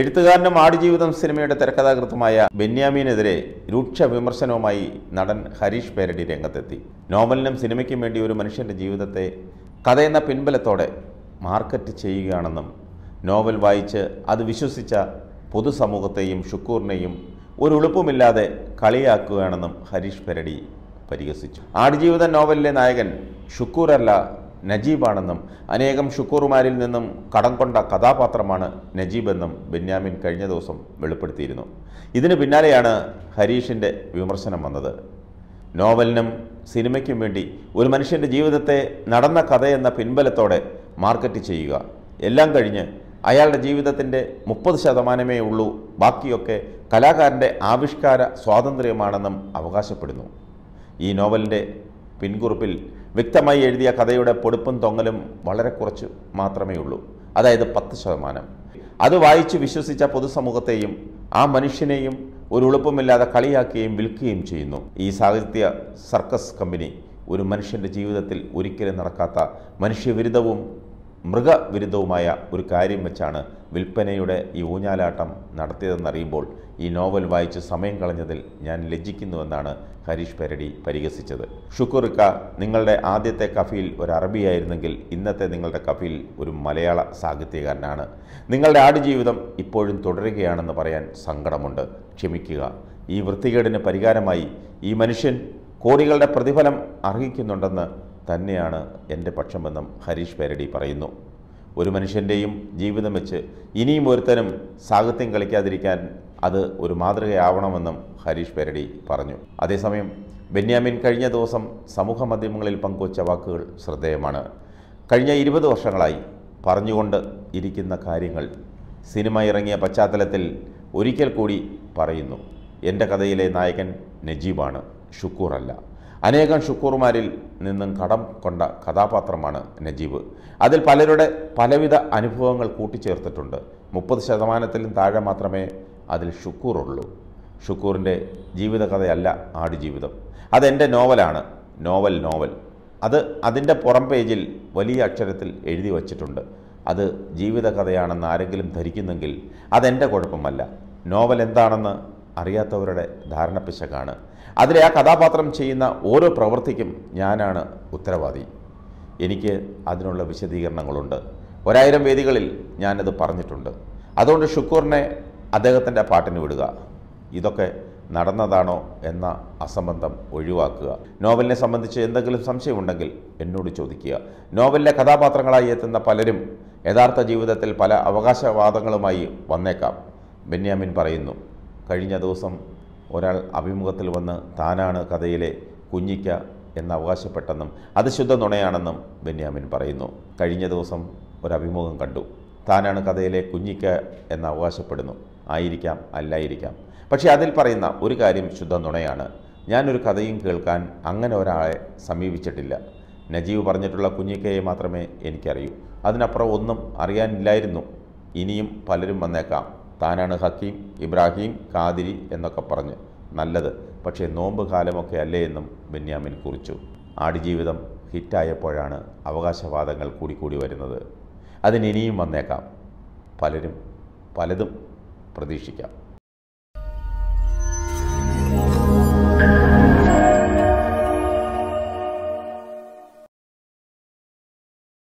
എഴുത്തുകാരനും ആടുജീവിതം സിനിമയുടെ തിരക്കഥാകൃത്തുമായ ബെന്യാമീനെതിരെ രൂക്ഷ വിമർശനവുമായി നടൻ ഹരീഷ് പേരടി രംഗത്തെത്തി നോവലിനും സിനിമയ്ക്കും വേണ്ടി ഒരു മനുഷ്യൻ്റെ ജീവിതത്തെ കഥയെന്ന പിൻബലത്തോടെ മാർക്കറ്റ് ചെയ്യുകയാണെന്നും നോവൽ വായിച്ച് അത് വിശ്വസിച്ച പൊതുസമൂഹത്തെയും ഷുക്കൂറിനെയും ഒരു ഉളുപ്പുമില്ലാതെ കളിയാക്കുകയാണെന്നും ഹരീഷ് പേരടി പരിഹസിച്ചു ആടുജീവിതം നോവലിലെ നായകൻ ഷുക്കൂറല്ല നജീബാണെന്നും അനേകം ഷുക്കൂറുമാരിൽ നിന്നും കടം കൊണ്ട കഥാപാത്രമാണ് നജീബെന്നും ബെന്യാമിൻ കഴിഞ്ഞ ദിവസം വെളിപ്പെടുത്തിയിരുന്നു ഇതിന് പിന്നാലെയാണ് ഹരീഷിൻ്റെ വിമർശനം വന്നത് നോവലിനും സിനിമയ്ക്കും വേണ്ടി ഒരു മനുഷ്യൻ്റെ ജീവിതത്തെ നടന്ന കഥയെന്ന പിൻബലത്തോടെ മാർക്കറ്റ് ചെയ്യുക എല്ലാം കഴിഞ്ഞ് അയാളുടെ ജീവിതത്തിൻ്റെ മുപ്പത് ശതമാനമേ ഉള്ളൂ ബാക്കിയൊക്കെ കലാകാരൻ്റെ ആവിഷ്കാര സ്വാതന്ത്ര്യമാണെന്നും അവകാശപ്പെടുന്നു ഈ നോവലിൻ്റെ പിൻകുറിപ്പിൽ വ്യക്തമായി എഴുതിയ കഥയുടെ പൊടുപ്പും തൊങ്ങലും വളരെ കുറച്ച് മാത്രമേ ഉള്ളൂ അതായത് പത്ത് ശതമാനം അത് വായിച്ച് വിശ്വസിച്ച പൊതുസമൂഹത്തെയും ആ മനുഷ്യനെയും ഒരു എളുപ്പമില്ലാതെ കളിയാക്കുകയും വിൽക്കുകയും ചെയ്യുന്നു ഈ സാഹിത്യ സർക്കസ് കമ്പനി ഒരു മനുഷ്യൻ്റെ ജീവിതത്തിൽ ഒരിക്കലും നടക്കാത്ത മനുഷ്യവിരുദ്ധവും മൃഗവിരുദ്ധവുമായ ഒരു കാര്യം വെച്ചാണ് വിൽപ്പനയുടെ ഈ ഊഞ്ഞാലാട്ടം നടത്തിയതെന്നറിയുമ്പോൾ ഈ നോവൽ വായിച്ച് സമയം കളഞ്ഞതിൽ ഞാൻ ലജ്ജിക്കുന്നുവെന്നാണ് ഹരീഷ് പരടി പരിഹസിച്ചത് ഷുക്കുറിക്ക നിങ്ങളുടെ ആദ്യത്തെ കഫിയിൽ ഒരു അറബിയായിരുന്നെങ്കിൽ ഇന്നത്തെ നിങ്ങളുടെ കഫിയിൽ ഒരു മലയാള സാഹിത്യകാരനാണ് നിങ്ങളുടെ ആടുജീവിതം ഇപ്പോഴും തുടരുകയാണെന്ന് പറയാൻ സങ്കടമുണ്ട് ക്ഷമിക്കുക ഈ വൃത്തികേടിന് പരിഹാരമായി ഈ മനുഷ്യൻ കോടികളുടെ പ്രതിഫലം അർഹിക്കുന്നുണ്ടെന്ന് തന്നെയാണ് എൻ്റെ പക്ഷമെന്നും ഹരീഷ് പേരടി പറയുന്നു ഒരു മനുഷ്യൻ്റെയും ജീവിതം വെച്ച് ഇനിയും ഒരുത്തരും സാഹിത്യം കളിക്കാതിരിക്കാൻ അത് ഒരു മാതൃകയാവണമെന്നും ഹരീഷ് പേരടി പറഞ്ഞു അതേസമയം ബെന്യാമിൻ കഴിഞ്ഞ ദിവസം സമൂഹ മാധ്യമങ്ങളിൽ പങ്കുവച്ച വാക്കുകൾ ശ്രദ്ധേയമാണ് കഴിഞ്ഞ ഇരുപത് വർഷങ്ങളായി പറഞ്ഞുകൊണ്ട് ഇരിക്കുന്ന കാര്യങ്ങൾ സിനിമ ഇറങ്ങിയ പശ്ചാത്തലത്തിൽ ഒരിക്കൽ കൂടി പറയുന്നു എൻ്റെ കഥയിലെ നായകൻ നജീബാണ് ഷുക്കൂറല്ല അനേകം ഷുക്കൂർമാരിൽ നിന്നും കടം കൊണ്ട കഥാപാത്രമാണ് നജീബ് അതിൽ പലരുടെ പലവിധ അനുഭവങ്ങൾ കൂട്ടിച്ചേർത്തിട്ടുണ്ട് മുപ്പത് ശതമാനത്തിലും താഴെ മാത്രമേ അതിൽ ഷുക്കൂറുള്ളൂ ഷുക്കൂറിൻ്റെ ജീവിതകഥയല്ല ആടുജീവിതം അതെൻ്റെ നോവലാണ് നോവൽ നോവൽ അത് അതിൻ്റെ പുറം പേജിൽ വലിയ അക്ഷരത്തിൽ എഴുതി വച്ചിട്ടുണ്ട് അത് ജീവിതകഥയാണെന്ന് ആരെങ്കിലും ധരിക്കുന്നെങ്കിൽ അതെൻ്റെ കുഴപ്പമല്ല നോവൽ എന്താണെന്ന് അറിയാത്തവരുടെ പിശകാണ് അതിലെ ആ കഥാപാത്രം ചെയ്യുന്ന ഓരോ പ്രവൃത്തിക്കും ഞാനാണ് ഉത്തരവാദി എനിക്ക് അതിനുള്ള വിശദീകരണങ്ങളുണ്ട് ഒരായിരം വേദികളിൽ ഞാനത് പറഞ്ഞിട്ടുണ്ട് അതുകൊണ്ട് ഷുക്കൂറിനെ അദ്ദേഹത്തിൻ്റെ പാട്ടിന് വിടുക ഇതൊക്കെ നടന്നതാണോ എന്ന അസംബന്ധം ഒഴിവാക്കുക നോവലിനെ സംബന്ധിച്ച് എന്തെങ്കിലും സംശയമുണ്ടെങ്കിൽ എന്നോട് ചോദിക്കുക നോവലിലെ കഥാപാത്രങ്ങളായി എത്തുന്ന പലരും യഥാർത്ഥ ജീവിതത്തിൽ പല അവകാശവാദങ്ങളുമായി വന്നേക്കാം ബെന്യാമിൻ പറയുന്നു കഴിഞ്ഞ ദിവസം ഒരാൾ അഭിമുഖത്തിൽ വന്ന് താനാണ് കഥയിലെ കുഞ്ഞിക്ക എന്ന് അവകാശപ്പെട്ടെന്നും അത് ശുദ്ധ നുണയാണെന്നും ബെന്യാമിൻ പറയുന്നു കഴിഞ്ഞ ദിവസം ഒരു അഭിമുഖം കണ്ടു താനാണ് കഥയിലെ കുഞ്ഞിക്ക എന്ന് അവകാശപ്പെടുന്നു ആയിരിക്കാം അല്ലായിരിക്കാം പക്ഷേ അതിൽ പറയുന്ന ഒരു കാര്യം ശുദ്ധ നുണയാണ് ഞാനൊരു കഥയും കേൾക്കാൻ അങ്ങനെ ഒരാളെ സമീപിച്ചിട്ടില്ല നജീവ് പറഞ്ഞിട്ടുള്ള കുഞ്ഞിക്കയെ മാത്രമേ എനിക്കറിയൂ അതിനപ്പുറം ഒന്നും അറിയാനില്ലായിരുന്നു ഇനിയും പലരും വന്നേക്കാം താനാണ് ഹക്കീം ഇബ്രാഹിം കാതിരി എന്നൊക്കെ പറഞ്ഞ് നല്ലത് പക്ഷേ നോമ്പ് കാലമൊക്കെ അല്ലേ എന്നും ബെന്യാമിൻ കുറിച്ചു ആടുജീവിതം ഹിറ്റായപ്പോഴാണ് അവകാശവാദങ്ങൾ കൂടിക്കൂടി വരുന്നത് അതിനിനിയും വന്നേക്കാം പലരും പലതും പ്രതീക്ഷിക്കാം